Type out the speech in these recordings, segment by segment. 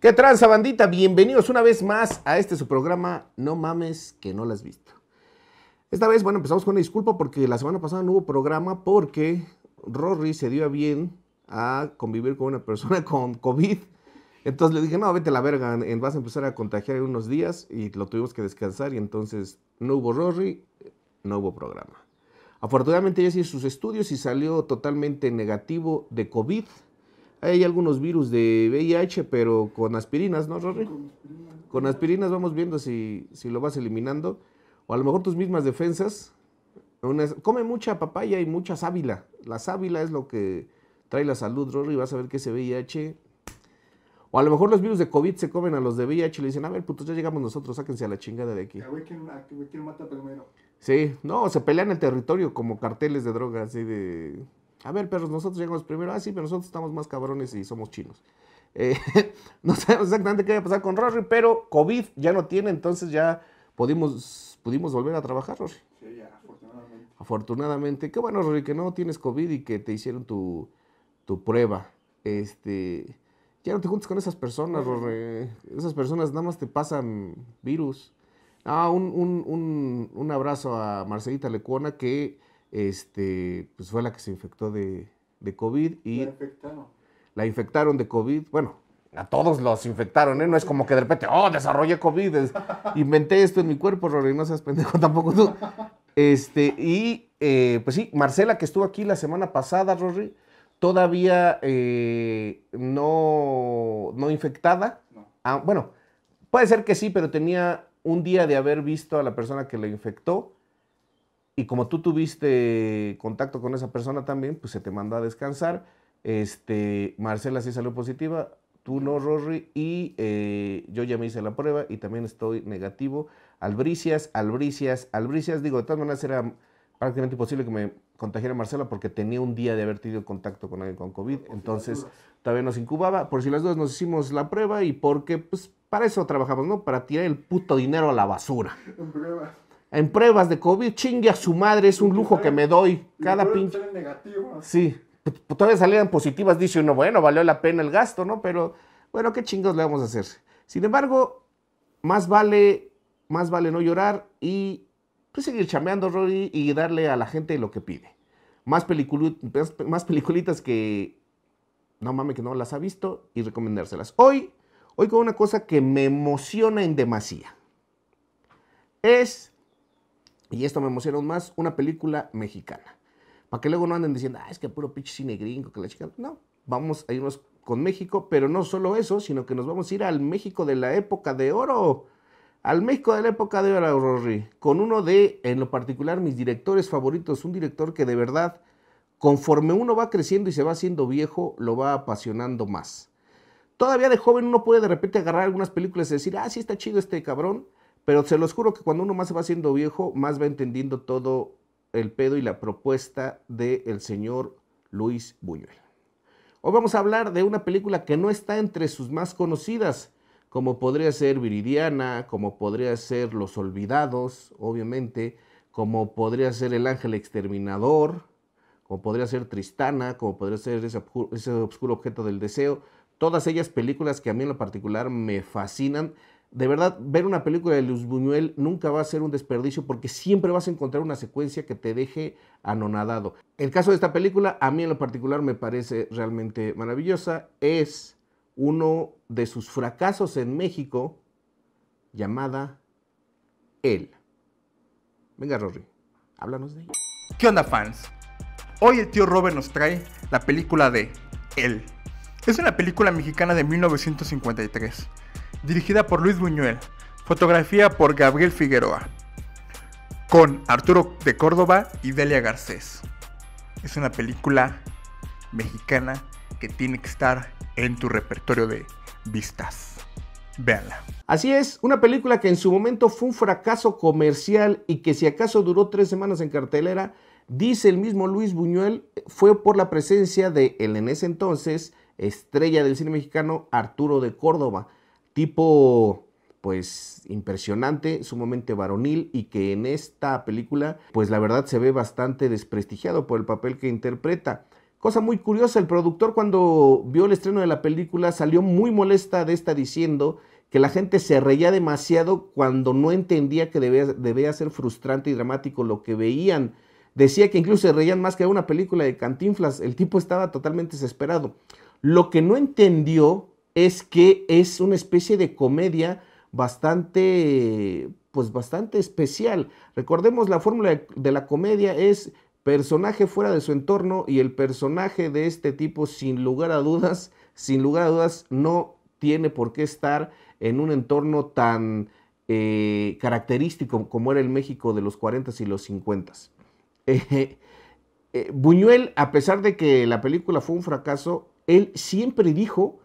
¿Qué tranza, bandita? Bienvenidos una vez más a este su programa No mames que no has visto. Esta vez, bueno, empezamos con una disculpa porque la semana pasada no hubo programa porque Rory se dio a bien a convivir con una persona con COVID entonces le dije, no, vete a la verga, vas a empezar a contagiar en unos días y lo tuvimos que descansar y entonces no hubo Rory, no hubo programa. Afortunadamente ella hizo sus estudios y salió totalmente negativo de COVID. Hay algunos virus de VIH, pero con aspirinas, ¿no, Rory? Con aspirinas vamos viendo si, lo vas eliminando. O a lo mejor tus mismas defensas. come mucha papaya y mucha sábila. La sábila es lo que trae la salud, Rory. Vas a ver que ese VIH o a lo mejor los virus de COVID se comen a los de VIH y le dicen, a ver, putos, ya llegamos nosotros, sáquense a la chingada de aquí. A ver quién, mata primero. Sí, no, se pelean el territorio como carteles de drogas, así de... A ver, perros, nosotros llegamos primero. Ah, sí, pero nosotros estamos más cabrones y somos chinos. Eh, no sabemos exactamente qué va a pasar con Rory, pero COVID ya no tiene, entonces ya pudimos, pudimos volver a trabajar, Rory. Sí, ya, afortunadamente. Afortunadamente. Qué bueno, Rory, que no tienes COVID y que te hicieron tu, tu prueba. Este, ya no te juntes con esas personas, Esas personas nada más te pasan virus. Ah, un, abrazo a Marcelita Lecuona que este, pues fue la que se infectó de, COVID y... La infectaron. de COVID. Bueno, a todos los infectaron, ¿eh? No es como que de repente, oh, desarrollé COVID, inventé esto en mi cuerpo, Rory, no seas pendejo tampoco tú. Este, y eh, pues sí, Marcela que estuvo aquí la semana pasada, Rory, todavía eh, no, no, infectada. Ah, bueno, puede ser que sí, pero tenía un día de haber visto a la persona que la infectó. Y como tú tuviste contacto con esa persona también, pues se te mandó a descansar. Este, Marcela sí salió positiva, tú no, Rory, y eh, yo ya me hice la prueba y también estoy negativo. Albricias, albricias, albricias. Digo, de todas maneras era prácticamente imposible que me contagiar a Marcela porque tenía un día de haber tenido contacto con alguien con COVID. Entonces, todavía nos incubaba. Por si las dos nos hicimos la prueba y porque, pues, para eso trabajamos, ¿no? Para tirar el puto dinero a la basura. En pruebas. En pruebas de COVID, chingue a su madre, es un lujo que me doy. Cada pinche. Sí. Todavía salían positivas, dice uno, bueno, valió la pena el gasto, ¿no? Pero, bueno, ¿qué chingos le vamos a hacer? Sin embargo, más vale, más vale no llorar y pues seguir chameando, Rory, y darle a la gente lo que pide. Más, más peliculitas que no mames que no las ha visto y recomendárselas. Hoy, hoy con una cosa que me emociona en demasía. Es, y esto me emociona aún más, una película mexicana. Para que luego no anden diciendo, ah, es que puro pinche cine gringo, que la chica... No, vamos a irnos con México, pero no solo eso, sino que nos vamos a ir al México de la época de oro al México de la época de Rory, con uno de, en lo particular, mis directores favoritos, un director que de verdad, conforme uno va creciendo y se va haciendo viejo, lo va apasionando más. Todavía de joven uno puede de repente agarrar algunas películas y decir, ah, sí está chido este cabrón, pero se los juro que cuando uno más se va haciendo viejo, más va entendiendo todo el pedo y la propuesta del señor Luis Buñuel. Hoy vamos a hablar de una película que no está entre sus más conocidas, como podría ser Viridiana, como podría ser Los Olvidados, obviamente, como podría ser El Ángel Exterminador, como podría ser Tristana, como podría ser ese, Obscuro Objeto del Deseo. Todas ellas películas que a mí en lo particular me fascinan. De verdad, ver una película de Luis Buñuel nunca va a ser un desperdicio porque siempre vas a encontrar una secuencia que te deje anonadado. El caso de esta película, a mí en lo particular me parece realmente maravillosa, es uno de sus fracasos en México llamada Él. Venga, Rory, háblanos de ella. ¿Qué onda, fans? Hoy el tío Robert nos trae la película de Él. Es una película mexicana de 1953, dirigida por Luis Buñuel, fotografía por Gabriel Figueroa, con Arturo de Córdoba y Delia Garcés. Es una película mexicana que tiene que estar en tu repertorio de vistas. Véanla. Así es, una película que en su momento fue un fracaso comercial y que si acaso duró tres semanas en cartelera, dice el mismo Luis Buñuel, fue por la presencia de el en ese entonces estrella del cine mexicano Arturo de Córdoba, tipo pues impresionante, sumamente varonil y que en esta película pues la verdad se ve bastante desprestigiado por el papel que interpreta. Cosa muy curiosa, el productor cuando vio el estreno de la película salió muy molesta de esta diciendo que la gente se reía demasiado cuando no entendía que debía, ser frustrante y dramático lo que veían. Decía que incluso se reían más que una película de cantinflas. El tipo estaba totalmente desesperado. Lo que no entendió es que es una especie de comedia bastante, pues bastante especial. Recordemos la fórmula de la comedia es personaje fuera de su entorno y el personaje de este tipo sin lugar a dudas, sin lugar a dudas no tiene por qué estar en un entorno tan eh, característico como era el México de los 40 s y los 50. s eh, eh, Buñuel, a pesar de que la película fue un fracaso, él siempre dijo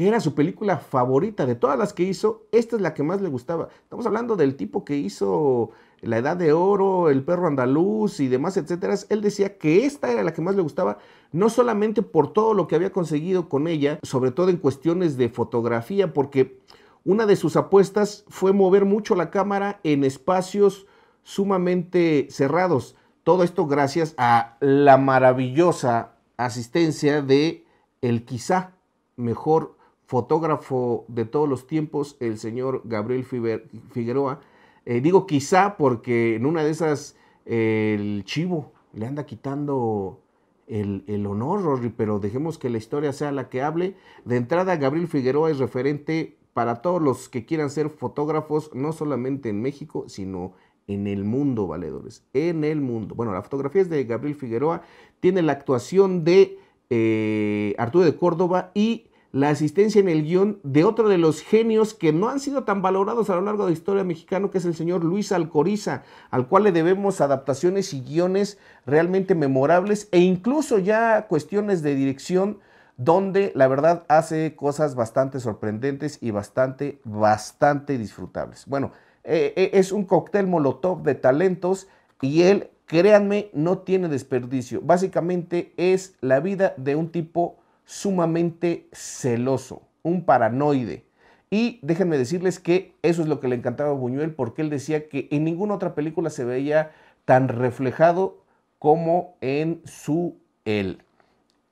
que era su película favorita de todas las que hizo, esta es la que más le gustaba. Estamos hablando del tipo que hizo La Edad de Oro, El Perro Andaluz y demás, etcétera. Él decía que esta era la que más le gustaba, no solamente por todo lo que había conseguido con ella, sobre todo en cuestiones de fotografía, porque una de sus apuestas fue mover mucho la cámara en espacios sumamente cerrados. Todo esto gracias a la maravillosa asistencia de el quizá mejor fotógrafo de todos los tiempos, el señor Gabriel Figueroa. Eh, digo quizá porque en una de esas el chivo le anda quitando el, honor, Rory, pero dejemos que la historia sea la que hable. De entrada, Gabriel Figueroa es referente para todos los que quieran ser fotógrafos, no solamente en México, sino en el mundo, valedores, en el mundo. Bueno, la fotografía es de Gabriel Figueroa, tiene la actuación de eh, Arturo de Córdoba y la asistencia en el guión de otro de los genios que no han sido tan valorados a lo largo de la historia mexicana, que es el señor Luis Alcoriza, al cual le debemos adaptaciones y guiones realmente memorables e incluso ya cuestiones de dirección donde la verdad hace cosas bastante sorprendentes y bastante, bastante disfrutables. Bueno, eh, eh, es un cóctel molotov de talentos y él, créanme, no tiene desperdicio. Básicamente es la vida de un tipo sumamente celoso, un paranoide. Y déjenme decirles que eso es lo que le encantaba a Buñuel porque él decía que en ninguna otra película se veía tan reflejado como en su él.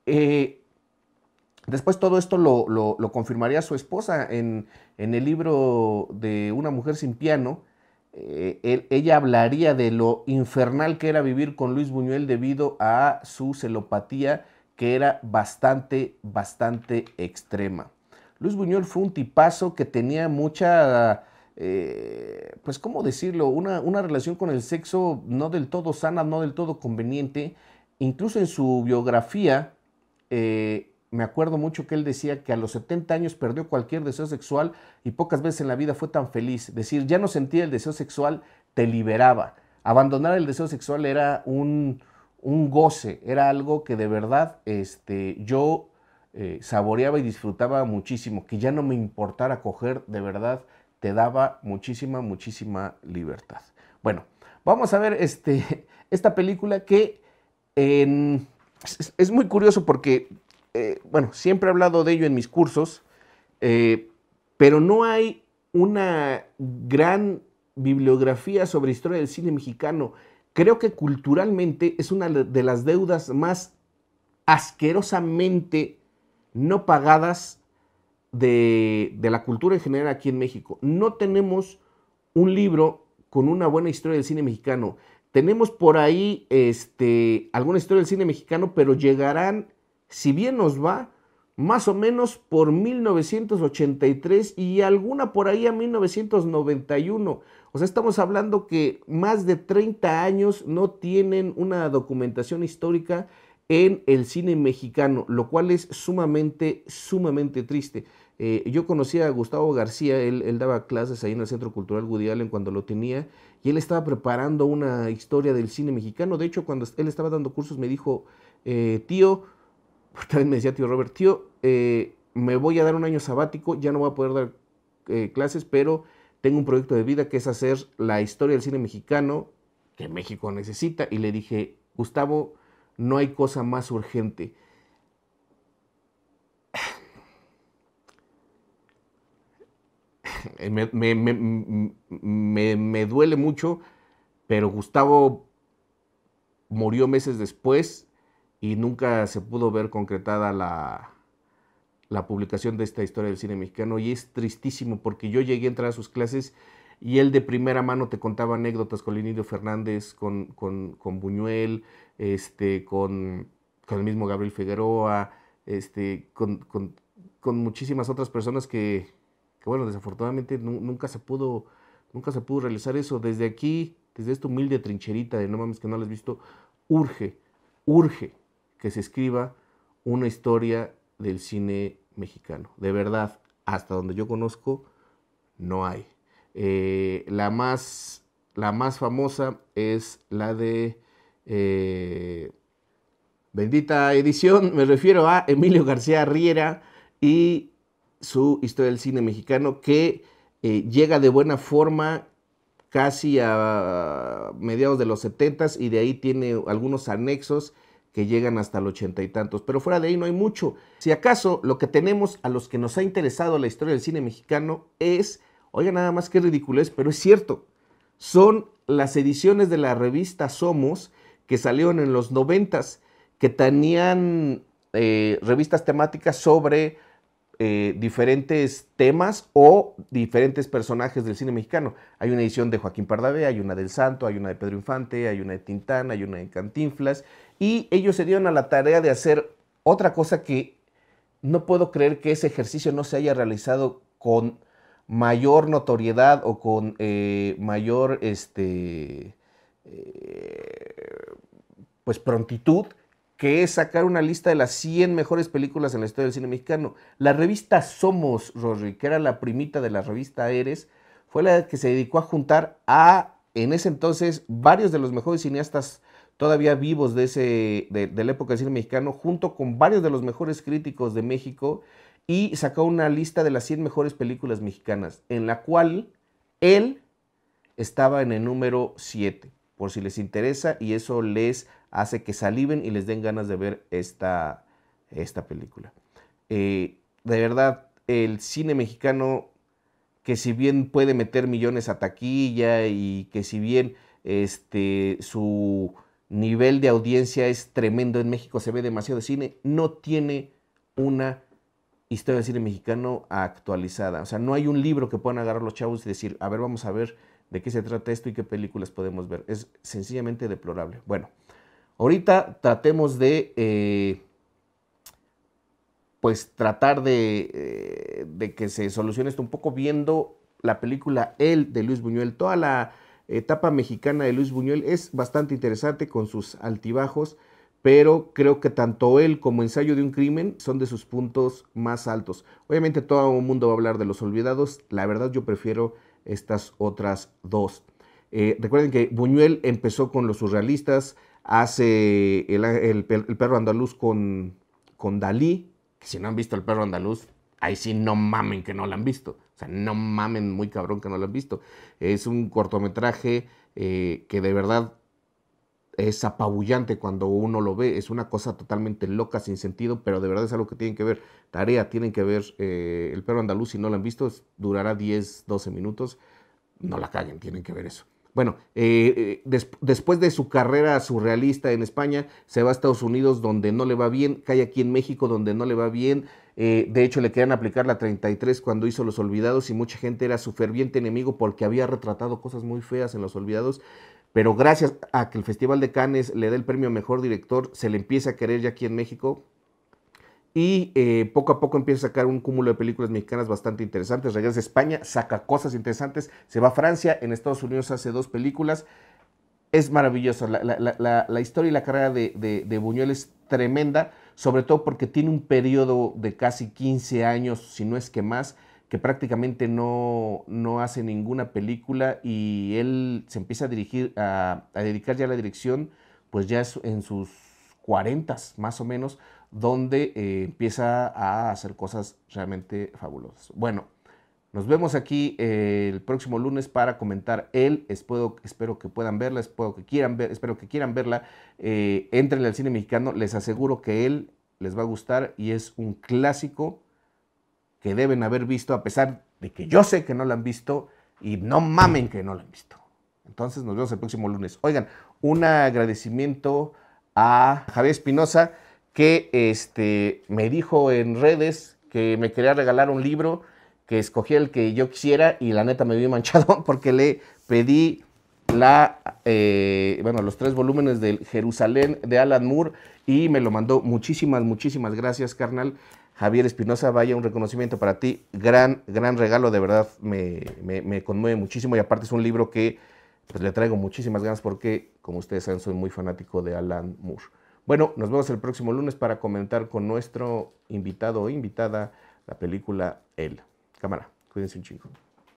Eh, después todo esto lo, confirmaría su esposa en, el libro de Una mujer sin piano. Eh, ella hablaría de lo infernal que era vivir con Luis Buñuel debido a su celopatía que era bastante, bastante extrema. Luis Buñuel fue un tipazo que tenía mucha, eh, pues, ¿cómo decirlo? Una, relación con el sexo no del todo sana, no del todo conveniente. Incluso en su biografía, eh, me acuerdo mucho que él decía que a los 70 años perdió cualquier deseo sexual y pocas veces en la vida fue tan feliz. Es decir, ya no sentía el deseo sexual, te liberaba. Abandonar el deseo sexual era un, un goce, era algo que de verdad este, yo eh, saboreaba y disfrutaba muchísimo, que ya no me importara coger, de verdad te daba muchísima, muchísima libertad. Bueno, vamos a ver este, esta película que es, muy curioso porque, eh, bueno, siempre he hablado de ello en mis cursos, eh, pero no hay una gran bibliografía sobre historia del cine mexicano. Creo que culturalmente es una de las deudas más asquerosamente no pagadas de, la cultura en general aquí en México. No tenemos un libro con una buena historia del cine mexicano. Tenemos por ahí este, alguna historia del cine mexicano, pero llegarán, si bien nos va, más o menos por 1983 y alguna por ahí a 1991. O sea, estamos hablando que más de 30 años no tienen una documentación histórica en el cine mexicano, lo cual es sumamente, sumamente triste. Eh, yo conocí a Gustavo García, él, daba clases ahí en el Centro Cultural Woody en cuando lo tenía, y él estaba preparando una historia del cine mexicano. De hecho, cuando él estaba dando cursos me dijo, eh, tío, también me decía tío Robert, tío, eh, me voy a dar un año sabático, ya no voy a poder dar eh, clases, pero tengo un proyecto de vida que es hacer la historia del cine mexicano que México necesita. Y le dije, Gustavo, no hay cosa más urgente. Me, me, duele mucho, pero Gustavo murió meses después y nunca se pudo ver concretada la, la publicación de esta historia del cine mexicano y es tristísimo porque yo llegué a entrar a sus clases y él de primera mano te contaba anécdotas con Linidio Fernández, con, con, con Buñuel, este, con, el mismo Gabriel Figueroa, este, con, muchísimas otras personas que, bueno, desafortunadamente nunca se pudo nunca se pudo realizar eso. Desde aquí, desde esta humilde trincherita de no mames que no la has visto, urge, urge que se escriba una historia del cine mexicano. De verdad, hasta donde yo conozco, no hay. Eh, la, más, la más famosa es la de eh, Bendita Edición, me refiero a Emilio García Riera y su historia del cine mexicano que eh, llega de buena forma casi a mediados de los 70 y de ahí tiene algunos anexos que llegan hasta el ochenta y tantos. Pero fuera de ahí no hay mucho. Si acaso lo que tenemos a los que nos ha interesado la historia del cine mexicano es, oiga nada más que ridiculez, pero es cierto, son las ediciones de la revista Somos que salieron en los noventas, que tenían eh, revistas temáticas sobre eh, diferentes temas o diferentes personajes del cine mexicano. Hay una edición de Joaquín Pardavé, hay una del Santo, hay una de Pedro Infante, hay una de Tintán, hay una de Cantinflas y ellos se dieron a la tarea de hacer otra cosa que no puedo creer que ese ejercicio no se haya realizado con mayor notoriedad o con eh, mayor este, eh, pues prontitud que es sacar una lista de las 100 mejores películas en la historia del cine mexicano. La revista Somos, Rory, que era la primita de la revista Eres, fue la que se dedicó a juntar a, en ese entonces, varios de los mejores cineastas todavía vivos de, ese, la época del cine mexicano, junto con varios de los mejores críticos de México, y sacó una lista de las 100 mejores películas mexicanas, en la cual él estaba en el número 7, por si les interesa, y eso les hace que saliven y les den ganas de ver esta, esta película. Eh, de verdad, el cine mexicano, que si bien puede meter millones a taquilla y que si bien este, su nivel de audiencia es tremendo en México, se ve demasiado cine, no tiene una historia de cine mexicano actualizada. O sea, no hay un libro que puedan agarrar los chavos y decir, a ver, vamos a ver de qué se trata esto y qué películas podemos ver. Es sencillamente deplorable. Bueno, ahorita tratemos de, eh, pues, tratar de, eh, de que se solucione esto un poco viendo la película El de Luis Buñuel, toda la etapa mexicana de Luis Buñuel es bastante interesante con sus altibajos, pero creo que tanto él como Ensayo de un Crimen son de sus puntos más altos. Obviamente todo el mundo va a hablar de Los Olvidados, la verdad yo prefiero estas otras dos. Eh, recuerden que Buñuel empezó con los surrealistas, hace el, perro andaluz con, con Dalí, que si no han visto el perro andaluz, ahí sí no mamen que no lo han visto. O sea, no mamen muy cabrón que no lo han visto. Es un cortometraje eh, que de verdad es apabullante cuando uno lo ve. Es una cosa totalmente loca, sin sentido, pero de verdad es algo que tienen que ver. Tarea, tienen que ver eh, El perro andaluz, si no lo han visto, durará 10, 12 minutos. No la callen, tienen que ver eso. Bueno, eh, después de su carrera surrealista en España, se va a Estados Unidos donde no le va bien, cae aquí en México donde no le va bien, eh, de hecho, le querían aplicar la 33 cuando hizo Los Olvidados y mucha gente era su ferviente enemigo porque había retratado cosas muy feas en Los Olvidados. Pero gracias a que el Festival de Cannes le dé el premio Mejor Director, se le empieza a querer ya aquí en México. Y eh, poco a poco empieza a sacar un cúmulo de películas mexicanas bastante interesantes. Regresa a España, saca cosas interesantes, se va a Francia, en Estados Unidos hace dos películas. Es maravilloso. La, historia y la carrera de, de Buñuel es tremenda sobre todo porque tiene un periodo de casi 15 años, si no es que más, que prácticamente no, no hace ninguna película y él se empieza a dirigir, a, a dedicar ya a la dirección, pues ya es en sus 40 más o menos, donde eh, empieza a hacer cosas realmente fabulosas. Bueno, nos vemos aquí eh, el próximo lunes para comentar él. Espero, que puedan verla, espero que quieran, ver, espero que quieran verla. Eh, entren al cine mexicano, les aseguro que él les va a gustar y es un clásico que deben haber visto, a pesar de que yo sé que no lo han visto y no mamen que no lo han visto. Entonces nos vemos el próximo lunes. Oigan, un agradecimiento a Javier Espinosa que este, me dijo en redes que me quería regalar un libro que escogí el que yo quisiera y la neta me vi manchado porque le pedí la, eh, bueno, los tres volúmenes del Jerusalén de Alan Moore y me lo mandó. Muchísimas, muchísimas gracias, carnal. Javier Espinosa, vaya un reconocimiento para ti. Gran, gran regalo, de verdad, me, conmueve muchísimo y aparte es un libro que pues, le traigo muchísimas ganas porque, como ustedes saben, soy muy fanático de Alan Moore. Bueno, nos vemos el próximo lunes para comentar con nuestro invitado o invitada la película El. Cámara, cuídense un chico.